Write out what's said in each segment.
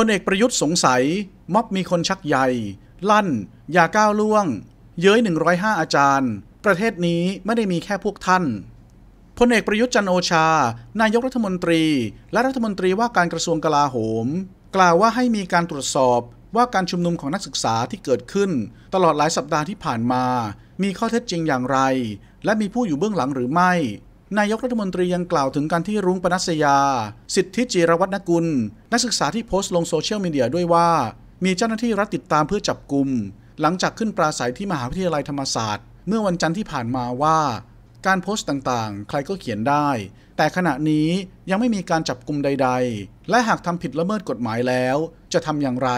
พลเอกประยุทธ์สงสัยม็อบมีคนชักใหญ่ ลั่น อย่าก้าวล่วง เย้ย 105 อาจารย์ ประเทศนี้ไม่ได้มีแค่พวกท่านพลเอกประยุทธ์จันโอชา นายกรัฐมนตรี และรัฐมนตรีว่าการกระทรวงกลาโหม กล่าวว่าให้มีการตรวจสอบว่าการชุมนุมของนักศึกษาที่เกิดขึ้น ตลอดหลายสัปดาห์ที่ผ่านมา มีข้อเท็จจริงอย่างไร และมีผู้อยู่เบื้องหลังหรือไม่นายกรัฐมนตรียังกล่าวถึงการที่รุ้งปนัสยา สิทธิจิรวัฒนกุล นักศึกษาที่โพสต์ลงโซเชียลมีเดียด้วยว่า มีเจ้าหน้าที่รัฐติดตามเพื่อจับกลุ่มหลังจากขึ้นปราศัยที่มหาวิทยาลัยธรรมศาสตร์ เมื่อวันจันทร์ที่ผ่านมาว่า การโพสต์ต่างๆ ใครก็เขียนได้ แต่ขณะนี้ยังไม่มีการจับกลุ่มใด ๆ และหากทำผิดละเมิดกฎหมายแล้ว จะทำอย่างไร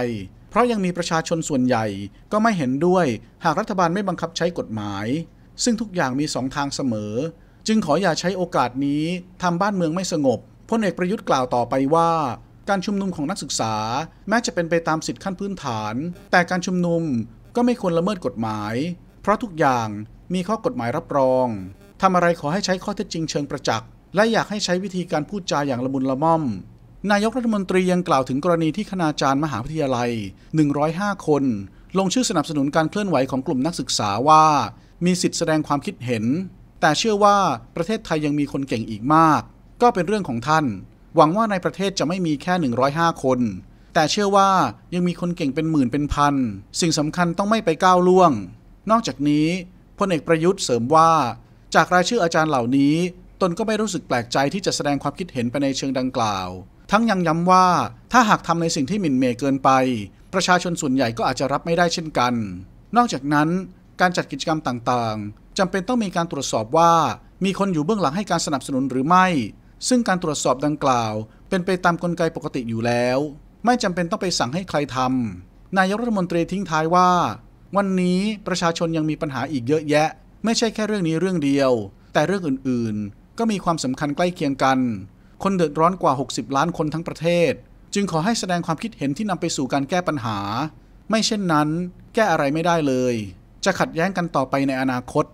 เพราะยังมีประชาชนส่วนใหญ่ก็ไม่เห็นด้วยหากรัฐบาลไม่บังคับใช้กฎหมาย ซึ่งทุกอย่างมีสองทางเสมอจึงขออย่าใช้โอกาสนี้ทำบ้านเมืองไม่สงบ พลเอกประยุทธ์กล่าวต่อไปว่า การชุมนุมของนักศึกษา แม้จะเป็นไปตามสิทธิขั้นพื้นฐาน แต่การชุมนุมก็ไม่ควรละเมิดกฎหมาย เพราะทุกอย่างมีข้อกฎหมายรับรองทำอะไรขอให้ใช้ข้อเท็จจริงเชิงประจักษ์และอยากให้ใช้วิธีการพูดจาอย่างละมุนละม่อม นายกรัฐมนตรียังกล่าวถึง กรณีที่คณาจารย์มหาวิทยาลัย 105 คน ลงชื่อสนับสนุนการเคลื่อนไหวของกลุ่มนักศึกษาว่ามีสิทธิแสดงความคิดเห็นแต่เชื่อว่าประเทศไทยยังมีคนเก่งอีกมาก ก็เป็นเรื่องของท่าน หวังว่าในประเทศจะไม่มีแค่ 105 คน แต่เชื่อว่ายังมีคนเก่งเป็นหมื่นเป็นพัน สิ่งสำคัญต้องไม่ไปก้าวล่วง นอกจากนี้พลเอกประยุทธ์เสริมว่า จากรายชื่ออาจารย์เหล่านี้ ตนก็ไม่รู้สึกแปลกใจที่จะแสดงความคิดเห็นไปในเชิงดังกล่าว ทั้งยังย้ำว่าถ้าหากทำในสิ่งที่หมิ่นเมย์เกินไป ประชาชนส่วนใหญ่ก็อาจจะรับไม่ได้เช่นกัน นอกจากนั้น การจัดกิจกรรมต่างๆจำเป็นต้องมีการตรวจสอบว่า มีคนอยู่เบื้องหลังให้การสนับสนุนหรือไม่ ซึ่งการตรวจสอบดังกล่าว เป็นไปตามกลไกปกติอยู่แล้ว ไม่จำเป็นต้องไปสั่งให้ใครทำนายกรัฐมนตรีทิ้งท้ายว่า วันนี้ประชาชนยังมีปัญหาอีกเยอะแยะ ไม่ใช่แค่เรื่องนี้เรื่องเดียว แต่เรื่องอื่น ๆ ก็มีความสำคัญใกล้เคียงกัน คนเดือดร้อนกว่า 60 ล้านคนทั้งประเทศ จึงขอให้แสดงความคิดเห็นที่นำไปสู่การแก้ปัญหา ไม่เช่นนั้นแก้อะไรไม่ได้เลย จะขัดแย้งกันต่อไปในอนาคต